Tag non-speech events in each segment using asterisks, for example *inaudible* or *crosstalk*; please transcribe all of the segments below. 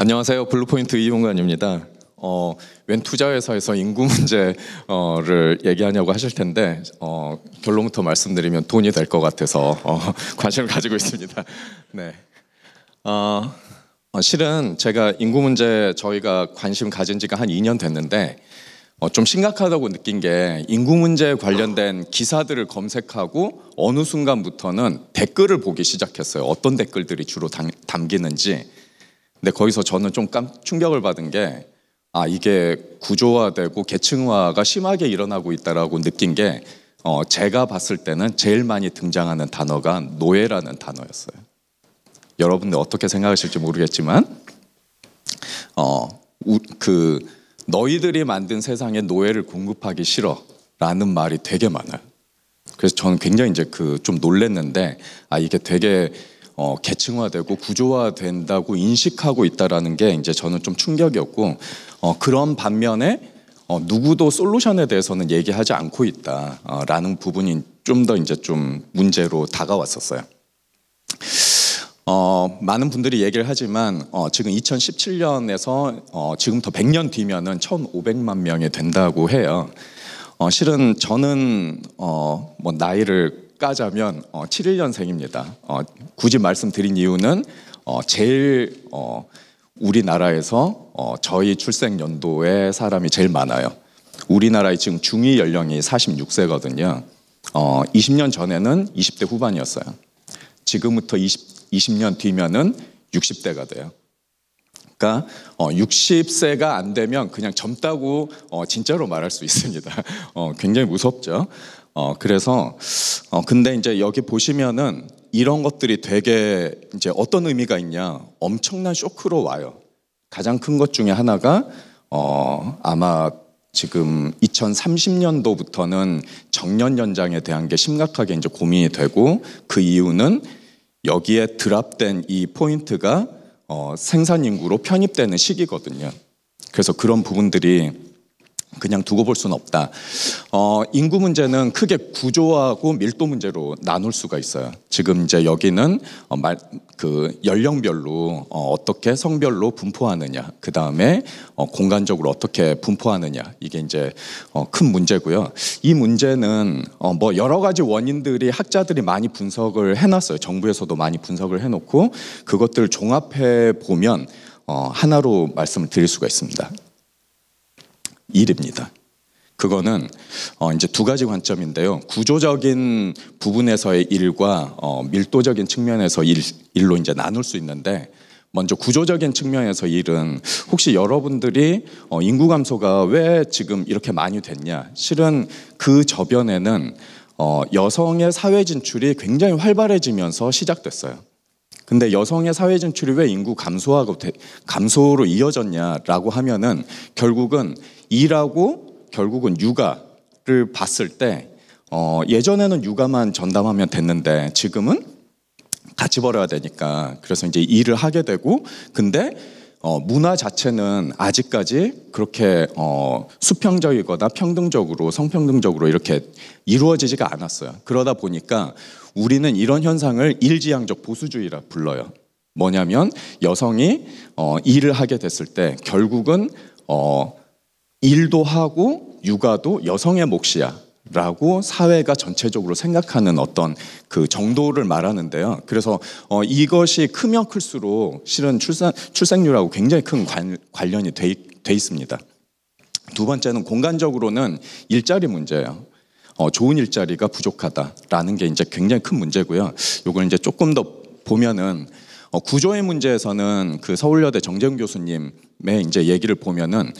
안녕하세요. 블루포인트 이용관입니다. 어, 웬 투자회사에서 인구 문제를 *laughs* 얘기하냐고 하실 텐데 어, 결론부터 말씀드리면 돈이 될 것 같아서 어, *laughs* 관심을 가지고 있습니다. 네. 어, 어, 실은 제가 인구 문제 저희가 관심 가진 지가 한 2년 됐는데 어, 좀 심각하다고 느낀 게 인구 문제에 관련된 기사들을 검색하고 어느 순간부터는 댓글을 보기 시작했어요. 어떤 댓글들이 주로 담, 담기는지. 근데 거기서 저는 좀 깜, 충격을 받은 게 아, 이게 구조화되고 계층화가 심하게 일어나고 있다라고 느낀 게 어, 제가 봤을 때는 제일 많이 등장하는 단어가 노예라는 단어였어요. 여러분들 어떻게 생각하실지 모르겠지만 어, 우, 그 너희들이 만든 세상에 노예를 공급하기 싫어라는 말이 되게 많아요. 그래서 저는 굉장히 이제 그 좀 놀랬는데 아 이게 되게 어, 계층화되고 구조화된다고 인식하고 있다라는 게 이제 저는 좀 충격이었고 어, 그런 반면에 어, 누구도 솔루션에 대해서는 얘기하지 않고 있다라는 어, 부분이 좀더 이제 좀 문제로 다가왔었어요. 어, 많은 분들이 얘기를 하지만 어, 지금 2017년에서 어, 지금부터 100년 뒤면은 1,500만 명이 된다고 해요. 어, 실은 저는 어, 뭐 나이를 까자면 어, 71년생입니다. 어, 굳이 말씀드린 이유는 어, 제일 어, 우리나라에서 어, 저희 출생 연도에 사람이 제일 많아요. 우리나라의 지금 중위 연령이 46세거든요. 어, 20년 전에는 20대 후반이었어요. 지금부터 20, 20년 뒤면은 60대가 돼요. 그러니까 어, 60세가 안 되면 그냥 젊다고 어, 진짜로 말할 수 있습니다. *laughs* 어, 굉장히 무섭죠. 어, 그래서, 어, 근데 이제 여기 보시면은 이런 것들이 되게 이제 어떤 의미가 있냐. 엄청난 쇼크로 와요. 가장 큰 것 중에 하나가, 어, 아마 지금 2030년도부터는 정년 연장에 대한 게 심각하게 이제 고민이 되고 그 이유는 여기에 드랍된 이 포인트가 어, 생산 인구로 편입되는 시기거든요. 그래서 그런 부분들이 그냥 두고 볼 수는 없다. 어, 인구 문제는 크게 구조하고 밀도 문제로 나눌 수가 있어요. 지금 이제 여기는 어, 말, 그 연령별로 어, 어 떻게 성별로 분포하느냐, 그 다음에 어, 공간적으로 어떻게 분포하느냐 이게 이제 어, 큰 문제고요. 이 문제는 어, 뭐 여러 가지 원인들이 학자들이 많이 분석을 해놨어요. 정부에서도 많이 분석을 해놓고 그것들을 종합해 보면 어, 하나로 말씀을 드릴 수가 있습니다. 일입니다. 그거는 어 이제 두 가지 관점인데요. 구조적인 부분에서의 일과 어 밀도적인 측면에서 일, 일로 이제 나눌 수 있는데 먼저 구조적인 측면에서 일은 혹시 여러분들이 어 인구 감소가 왜 지금 이렇게 많이 됐냐? 실은 그 저변에는 어 여성의 사회 진출이 굉장히 활발해지면서 시작됐어요. 근데 여성의 사회 진출이 왜 인구 감소하고 감소로 이어졌냐라고 하면은 결국은 일하고 결국은 육아를 봤을 때 어, 예전에는 육아만 전담하면 됐는데 지금은 같이 벌어야 되니까 그래서 이제 일을 하게 되고 근데 어, 문화 자체는 아직까지 그렇게 어, 수평적이거나 평등적으로 성평등적으로 이렇게 이루어지지가 않았어요. 그러다 보니까 우리는 이런 현상을 일지양적 보수주의라 불러요. 뭐냐면 여성이 어, 일을 하게 됐을 때 결국은 어, 일도 하고 육아도 여성의 몫이야. 라고 사회가 전체적으로 생각하는 어떤 그 정도를 말하는데요. 그래서 어, 이것이 크면 클수록 실은 출산, 출생률하고 굉장히 큰 관, 관련이 돼, 돼 있습니다. 두 번째는 공간적으로는 일자리 문제예요. 어, 좋은 일자리가 부족하다라는 게 이제 굉장히 큰 문제고요. 요걸 이제 조금 더 보면은 어, 구조의 문제에서는 그 서울여대 정재훈 교수님 이제 얘기를 보면은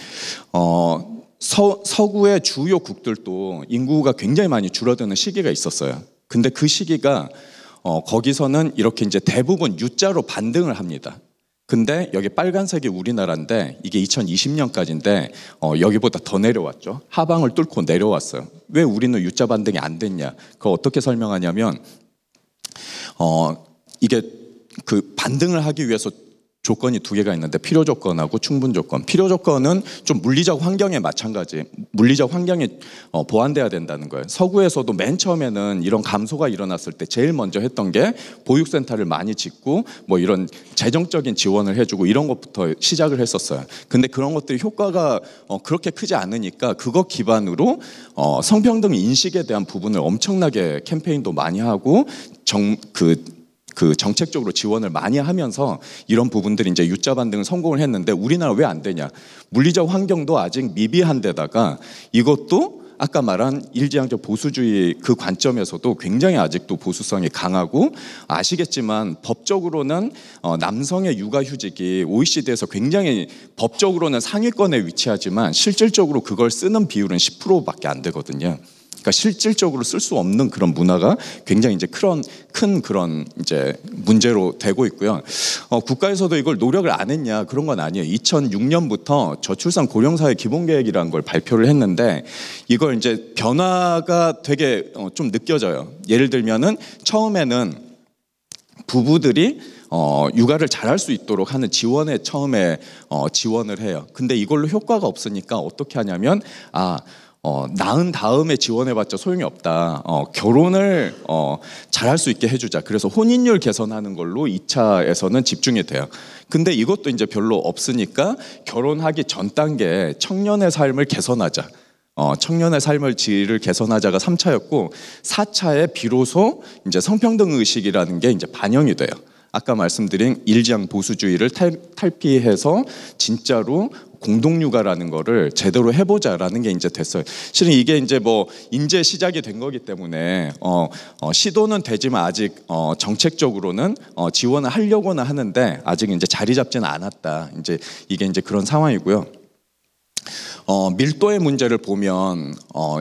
어, 서, 서구의 주요 국들도 인구가 굉장히 많이 줄어드는 시기가 있었어요. 근데 그 시기가 어, 거기서는 이렇게 이제 대부분 U자로 반등을 합니다. 근데 여기 빨간색이 우리나라인데 이게 2020년까지인데 어, 여기보다 더 내려왔죠. 하방을 뚫고 내려왔어요. 왜 우리는 U자 반등이 안 됐냐? 그거 어떻게 설명하냐면 어, 이게 그 반등을 하기 위해서 조건이 두 개가 있는데 필요 조건하고 충분 조건. 필요 조건은 좀 물리적 환경에 마찬가지. 물리적 환경이 어, 보완돼야 된다는 거예요. 서구에서도 맨 처음에는 이런 감소가 일어났을 때 제일 먼저 했던 게 보육센터를 많이 짓고 뭐 이런 재정적인 지원을 해주고 이런 것부터 시작을 했었어요. 근데 그런 것들이 효과가 어, 그렇게 크지 않으니까 그거 기반으로 어, 성평등 인식에 대한 부분을 엄청나게 캠페인도 많이 하고 정그 그 정책적으로 지원을 많이 하면서 이런 부분들이 이제 유자 반등을 성공을 했는데 우리나라 왜 안 되냐? 물리적 환경도 아직 미비한데다가 이것도 아까 말한 일지향적 보수주의 그 관점에서도 굉장히 아직도 보수성이 강하고 아시겠지만 법적으로는 어 남성의 육아휴직이 OECD에서 굉장히 법적으로는 상위권에 위치하지만 실질적으로 그걸 쓰는 비율은 10%밖에 안 되거든요. 그러니까 실질적으로 쓸 수 없는 그런 문화가 굉장히 이제 그런 큰 그런 이제 문제로 되고 있고요. 어, 국가에서도 이걸 노력을 안 했냐 그런 건 아니에요. 2006년부터 저출산 고령사회 기본계획이라는 걸 발표를 했는데 이걸 이제 변화가 되게 어, 좀 느껴져요. 예를 들면은 처음에는 부부들이 어, 육아를 잘할 수 있도록 하는 지원에 처음에 어, 지원을 해요. 근데 이걸로 효과가 없으니까 어떻게 하냐면 아 어, 낳은 다음에 지원해봤자 소용이 없다. 어, 결혼을 어, 잘할 수 있게 해주자. 그래서 혼인율 개선하는 걸로 2차에서는 집중이 돼요. 근데 이것도 이제 별로 없으니까 결혼하기 전 단계 에 청년의 삶을 개선하자. 어, 청년의 삶을 질을 개선하자가 3차였고 4차에 비로소 이제 성평등 의식이라는 게 이제 반영이 돼요. 아까 말씀드린 일장 보수주의를 탈피해서 진짜로 공동육아라는 거를 제대로 해보자라는 게 이제 됐어요. 실은 이게 이제 뭐인제 시작이 된 거기 때문에 어, 어, 시도는 되지만 아직 어, 정책적으로는 어, 지원을 하려고는 하는데 아직 이제 자리 잡지는 않았다. 이제 이게 이제 그런 상황이고요. 어, 밀도의 문제를 보면 어,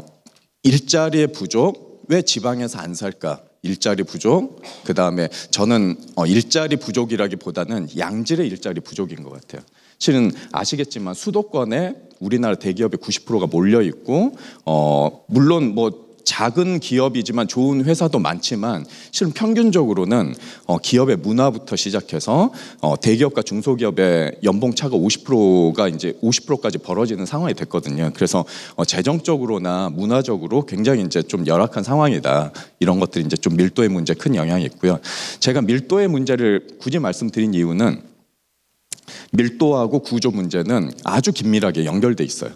일자리의 부족 왜 지방에서 안 살까? 일자리 부족, 그 다음에 저는 어, 일자리 부족이라기보다는 양질의 일자리 부족인 것 같아요. 실은 아시겠지만 수도권에 우리나라 대기업의 90%가 몰려 있고 어 물론 뭐 작은 기업이지만 좋은 회사도 많지만 실은 평균적으로는 어, 기업의 문화부터 시작해서 어, 대기업과 중소기업의 연봉 차가 50%가 이제 50%까지 벌어지는 상황이 됐거든요. 그래서 어, 재정적으로나 문화적으로 굉장히 이제 좀 열악한 상황이다. 이런 것들이 이제 좀 밀도의 문제 큰 영향이 있고요. 제가 밀도의 문제를 굳이 말씀드린 이유는 밀도하고 구조 문제는 아주 긴밀하게 연결돼 있어요.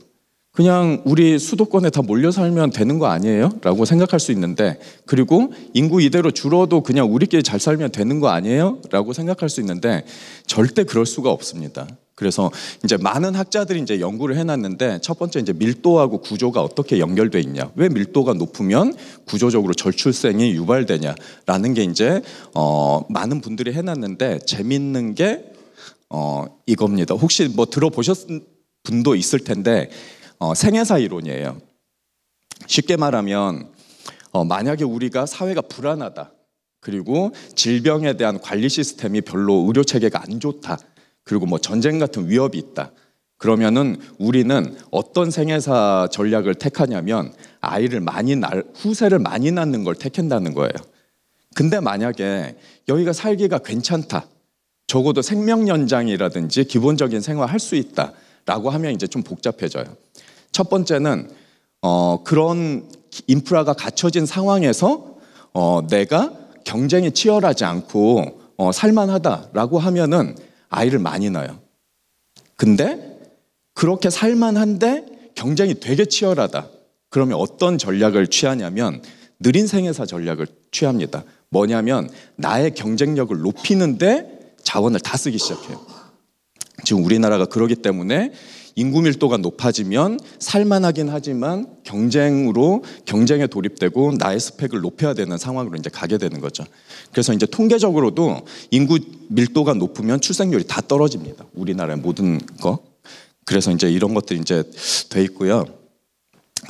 그냥 우리 수도권에 다 몰려 살면 되는 거 아니에요? 라고 생각할 수 있는데, 그리고 인구 이대로 줄어도 그냥 우리끼리 잘 살면 되는 거 아니에요? 라고 생각할 수 있는데, 절대 그럴 수가 없습니다. 그래서 이제 많은 학자들이 이제 연구를 해놨는데 첫 번째 이제 밀도하고 구조가 어떻게 연결돼 있냐 왜 밀도가 높으면 구조적으로 절출생이 유발되냐라는 게 이제 어 많은 분들이 해놨는데 재밌는 게 어, 이겁니다. 혹시 뭐 들어보셨 은 분도 있을 텐데 어, 생애사 이론이에요. 쉽게 말하면 어, 만약에 우리가 사회가 불안하다. 그리고 질병에 대한 관리 시스템이 별로 의료 체계가 안 좋다. 그리고 뭐 전쟁 같은 위협이 있다. 그러면은 우리는 어떤 생애사 전략을 택하냐면 아이를 많이 날 후세를 많이 낳는 걸 택한다는 거예요. 근데 만약에 여기가 살기가 괜찮다. 적어도 생명 연장이라든지 기본적인 생활 할 수 있다라고 하면 이제 좀 복잡해져요. 첫 번째는 어, 그런 인프라가 갖춰진 상황에서 어, 내가 경쟁이 치열하지 않고 어, 살만하다라고 하면은 아이를 많이 낳아요. 근데 그렇게 살만한데 경쟁이 되게 치열하다. 그러면 어떤 전략을 취하냐면 느린 생애사 전략을 취합니다. 뭐냐면 나의 경쟁력을 높이는데 자원을 다 쓰기 시작해요. 지금 우리나라가 그러기 때문에 인구 밀도가 높아지면 살만하긴 하지만 경쟁으로 경쟁에 돌입되고 나의 스펙을 높여야 되는 상황으로 이제 가게 되는 거죠. 그래서 이제 통계적으로도 인구 밀도가 높으면 출생률이 다 떨어집니다. 우리나라의 모든 거. 그래서 이제 이런 것들이 이제 돼 있고요.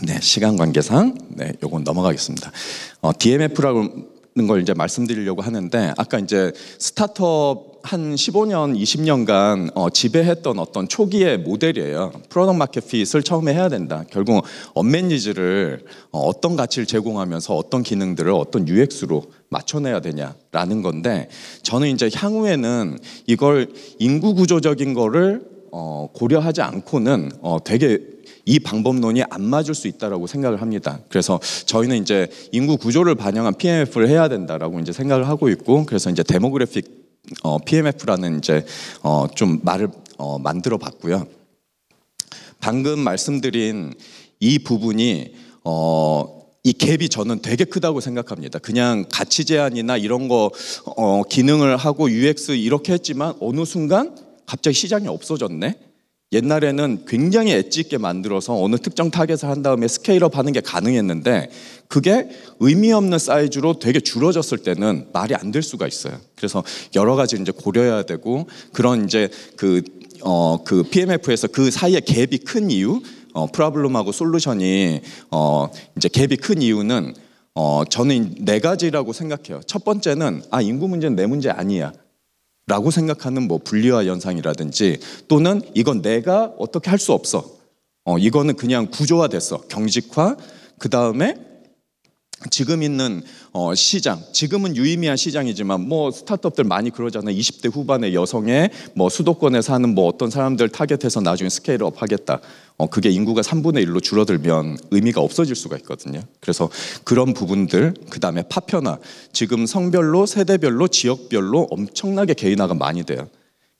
네, 시간 관계상 네, 요건 넘어가겠습니다. 어, DMF라고 있다는 걸 이제 말씀드리려고 하는데 아까 이제 스타트업 한 15년, 20년간 어, 지배했던 어떤 초기의 모델이에요. 프로덕트 마켓 핏을 처음에 해야 된다. 결국 언맨니즈를 어, 떤 가치를 제공하면서 어떤 기능들을 어떤 UX로 맞춰내야 되냐라는 건데 저는 이제 향후에는 이걸 인구 구조적인 거를 어, 고려하지 않고는 어, 되게 이 방법론이 안 맞을 수 있다라고 생각을 합니다. 그래서 저희는 이제 인구 구조를 반영한 PMF를 해야 된다라고 이제 생각을 하고 있고 그래서 이제 데모그래픽 어, PMF라는 이제 어, 좀 말을 어, 만들어 봤고요. 방금 말씀드린 이 부분이 어, 이 갭이 저는 되게 크다고 생각합니다. 그냥 가치 제한이나 이런 거 어, 기능을 하고 UX 이렇게 했지만 어느 순간 갑자기 시장이 없어졌네. 옛날에는 굉장히 엣지 있게 만들어서 어느 특정 타겟을 한 다음에 스케일업 하는 게 가능했는데 그게 의미 없는 사이즈로 되게 줄어졌을 때는 말이 안 될 수가 있어요. 그래서 여러 가지 이제 고려해야 되고 그런 이제 그 어, 그 PMF에서 그 사이에 갭이 큰 이유, 어, 프라블럼하고 솔루션이 어, 이제 갭이 큰 이유는 어, 저는 네 가지라고 생각해요. 첫 번째는 아 인구 문제는 내 문제 아니야. 라고 생각하는 뭐 분리화 현상이라든지 또는 이건 내가 어떻게 할 수 없어. 어, 이거는 그냥 구조화 됐어. 경직화. 그 다음에 지금 있는 어, 시장, 지금은 유의미한 시장이지만 뭐 스타트업들 많이 그러잖아요. 20대 후반의 여성의 뭐 수도권에 사는 뭐 어떤 사람들 타겟해서 나중에 스케일업 하겠다. 어, 그게 인구가 3분의 1로 줄어들면 의미가 없어질 수가 있거든요. 그래서 그런 부분들, 그 다음에 파편화. 지금 성별로, 세대별로, 지역별로 엄청나게 개인화가 많이 돼요.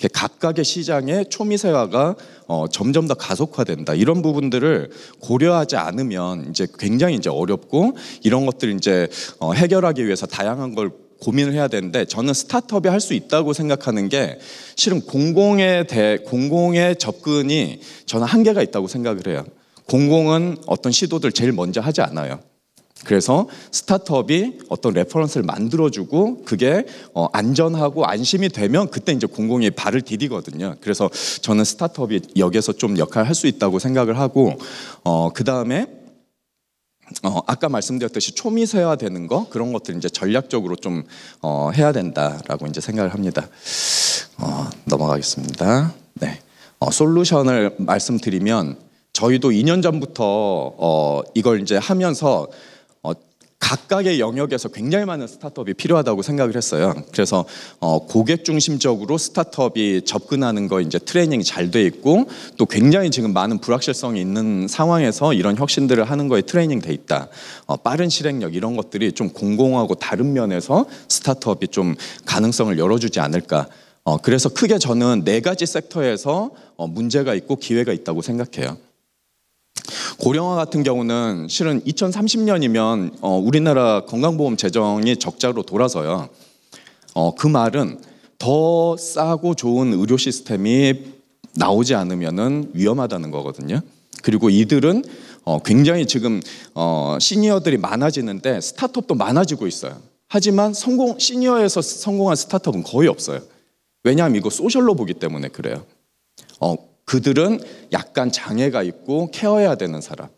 각각의 시장의 초미세화가 어, 점점 더 가속화된다. 이런 부분들을 고려하지 않으면 이제 굉장히 이제 어렵고 이런 것들 을 이제 어, 해결하기 위해서 다양한 걸 고민을 해야 되는데 저는 스타트업이 할 수 있다고 생각하는 게 실은 공공에 대 공공의 접근이 저는 한계가 있다고 생각을 해요. 공공은 어떤 시도들 제일 먼저 하지 않아요. 그래서 스타트업이 어떤 레퍼런스를 만들어주고 그게 어 안전하고 안심이 되면 그때 이제 공공이 발을 디디거든요. 그래서 저는 스타트업이 여기에서 좀 역할을 할 수 있다고 생각을 하고 어그 다음에 어, 아까 말씀드렸듯이 초미세화되는 거 그런 것들 이제 전략적으로 좀 어, 해야 된다라고 이제 생각을 합니다. 어, 넘어가겠습니다. 네, 어, 솔루션을 말씀드리면 저희도 2년 전부터 어, 이걸 이제 하면서 각각의 영역에서 굉장히 많은 스타트업이 필요하다고 생각을 했어요. 그래서 어, 고객 중심적으로 스타트업이 접근하는 거 이제 트레이닝이 잘 돼 있고 또 굉장히 지금 많은 불확실성이 있는 상황에서 이런 혁신들을 하는 거에 트레이닝 돼 있다. 어, 빠른 실행력 이런 것들이 좀 공공하고 다른 면에서 스타트업이 좀 가능성을 열어주지 않을까. 어, 그래서 크게 저는 네 가지 섹터에서 어, 문제가 있고 기회가 있다고 생각해요. 고령화 같은 경우는 실은 2030년이면 어, 우리나라 건강보험 재정이 적자로 돌아서요. 어, 그 말은 더 싸고 좋은 의료 시스템이 나오지 않으면 위험하다는 거거든요. 그리고 이들은 어, 굉장히 지금 어, 시니어들이 많아지는데 스타트업도 많아지고 있어요. 하지만 성공 시니어에서 성공한 스타트업은 거의 없어요. 왜냐하면 이거 소셜로 보기 때문에 그래요. 어, 그들은 약간 장애가 있고 케어해야 되는 사람.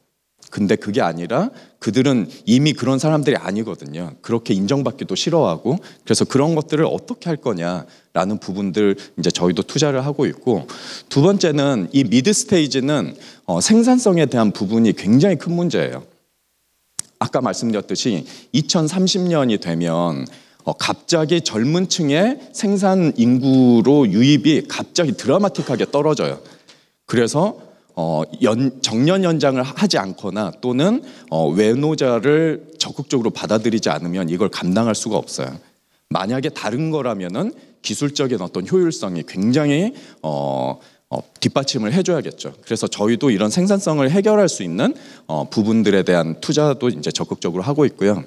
근데 그게 아니라 그들은 이미 그런 사람들이 아니거든요. 그렇게 인정받기도 싫어하고 그래서 그런 것들을 어떻게 할 거냐라는 부분들 이제 저희도 투자를 하고 있고 두 번째는 이 미드 스테이지는 어, 생산성에 대한 부분이 굉장히 큰 문제예요. 아까 말씀드렸듯이 2030년이 되면 어, 갑자기 젊은 층의 생산 인구로 유입이 갑자기 드라마틱하게 떨어져요. 그래서 어, 연, 정년 연장을 하지 않거나 또는 어, 외노자를 적극적으로 받아들이지 않으면 이걸 감당할 수가 없어요. 만약에 다른 거라면은 기술적인 어떤 효율성이 굉장히 어, 어, 뒷받침을 해줘야겠죠. 그래서 저희도 이런 생산성을 해결할 수 있는 어, 부분들에 대한 투자도 이제 적극적으로 하고 있고요.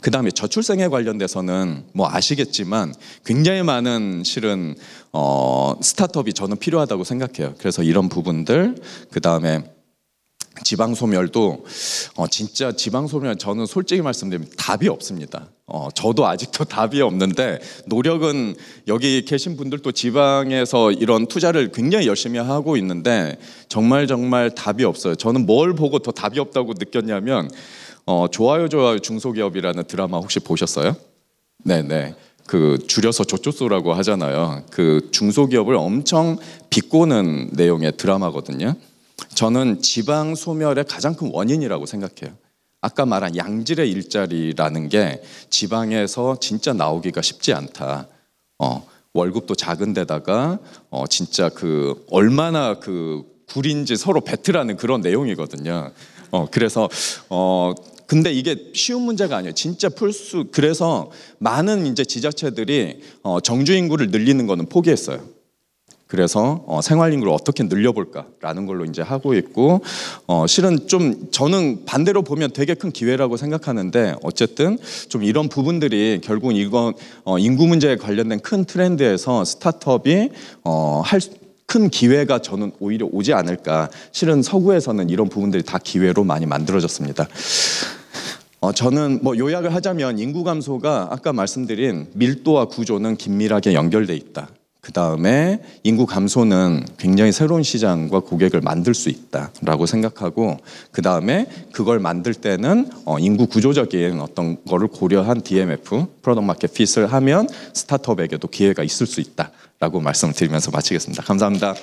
그 다음에 저출생에 관련돼서는 뭐 아시겠지만 굉장히 많은 실은 어, 스타트업이 저는 필요하다고 생각해요. 그래서 이런 부분들, 그 다음에 지방 소멸도 어, 진짜 지방 소멸 저는 솔직히 말씀드리면 답이 없습니다. 어, 저도 아직도 *laughs* 답이 없는데 노력은 여기 계신 분들도 지방에서 이런 투자를 굉장히 열심히 하고 있는데 정말 정말 답이 없어요. 저는 뭘 보고 더 답이 없다고 느꼈냐면 어, 좋아요 좋아요 중소기업이라는 드라마 혹시 보셨어요? 네네. 그 줄여서 조조소라고 하잖아요. 그 중소기업을 엄청 비꼬는 내용의 드라마거든요. 저는 지방 소멸의 가장 큰 원인이라고 생각해요. 아까 말한 양질의 일자리라는 게 지방에서 진짜 나오기가 쉽지 않다. 어, 월급도 작은 데다가 어, 진짜 그 얼마나 그굴인지 서로 배틀하는 그런 내용이거든요. 어, 그래서 어, 근데 이게 쉬운 문제가 아니에요. 진짜 풀 수 그래서 많은 이제 지자체들이 어, 정주 인구를 늘리는 거는 포기했어요. 그래서 어, 생활 인구를 어떻게 늘려볼까라는 걸로 이제 하고 있고 어, 실은 좀 저는 반대로 보면 되게 큰 기회라고 생각하는데 어쨌든 좀 이런 부분들이 결국 은 이건 어, 인구 문제에 관련된 큰 트렌드에서 스타트업이 어, 할, 큰 기회가 저는 오히려 오지 않을까. 실은 서구에서는 이런 부분들이 다 기회로 많이 만들어졌습니다. 어, 저는 뭐 요약을 하자면 인구 감소가 아까 말씀드린 밀도와 구조는 긴밀하게 연결돼 있다. 그 다음에 인구 감소는 굉장히 새로운 시장과 고객을 만들 수 있다라고 생각하고 그 다음에 그걸 만들 때는 어, 인구 구조적인 어떤 거를 고려한 DMF 프로덕트 마켓 핏을 하면 스타트업에게도 기회가 있을 수 있다라고 말씀을 드리면서 마치겠습니다. 감사합니다.